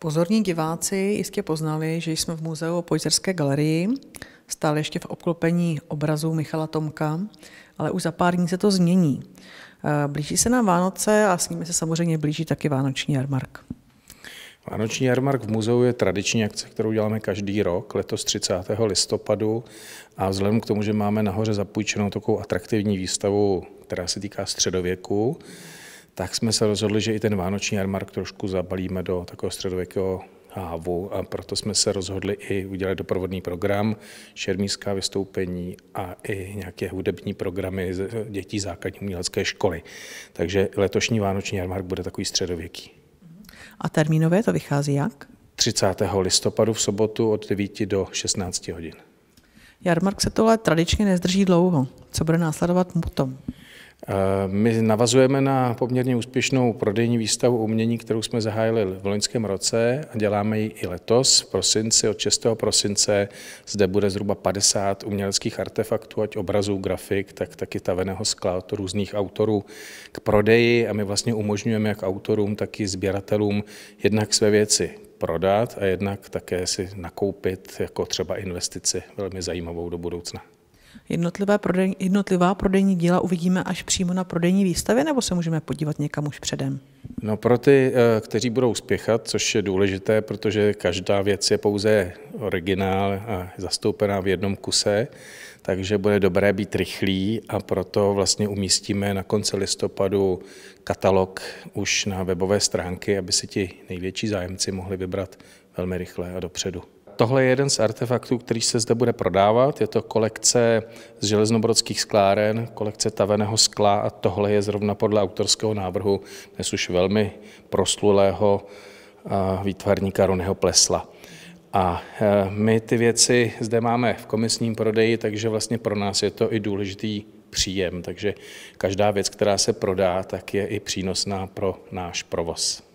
Pozorní diváci jistě poznali, že jsme v muzeu o Pojzerské galerii, stále ještě v obklopení obrazů Michala Tomka, ale už za pár dní se to změní. Eh, blíží se nám Vánoce a s nimi se samozřejmě blíží taky Vánoční jarmark. Vánoční jarmark v muzeu je tradiční akce, kterou děláme každý rok, letos 30. listopadu. A vzhledem k tomu, že máme nahoře zapůjčenou takovou atraktivní výstavu, která se týká středověku, tak jsme se rozhodli, že i ten vánoční jarmark trošku zabalíme do takového středověkého hávu a proto jsme se rozhodli i udělat doprovodný program, šermířská vystoupení a i nějaké hudební programy dětí základní umělecké školy. Takže letošní vánoční jarmark bude takový středověký. A termínové to vychází jak? 30. listopadu v sobotu od 9 do 16 hodin. Jarmark se tohle tradičně nezdrží dlouho. Co bude následovat potom? My navazujeme na poměrně úspěšnou prodejní výstavu umění, kterou jsme zahájili v loňském roce a děláme ji i letos v prosinci. Od 6. prosince zde bude zhruba 50 uměleckých artefaktů, ať obrazů, grafik, tak taky taveného skla od různých autorů k prodeji a my vlastně umožňujeme jak autorům, tak i sběratelům jednak své věci prodat a jednak také si nakoupit jako třeba investici velmi zajímavou do budoucna. Jednotlivé prodej, jednotlivá prodejní díla uvidíme až přímo na prodejní výstavě, nebo se můžeme podívat někam už předem? No pro ty, eh, kteří budou spěchat, což je důležité, protože každá věc je pouze originál a zastoupená v jednom kuse, takže bude dobré být rychlý a proto vlastně umístíme na konci listopadu katalog už na webové stránky, aby si ti největší zájemci mohli vybrat velmi rychle a dopředu. Tohle je jeden z artefaktů, který se zde bude prodávat. Je to kolekce z železnobrodských skláren, kolekce taveného skla a tohle je zrovna podle autorského návrhu dnes už velmi proslulého eh, výtvarníka Ronyho Plesla. A eh, my ty věci zde máme v komisním prodeji, takže vlastně pro nás je to i důležitý příjem. Takže každá věc, která se prodá, tak je i přínosná pro náš provoz.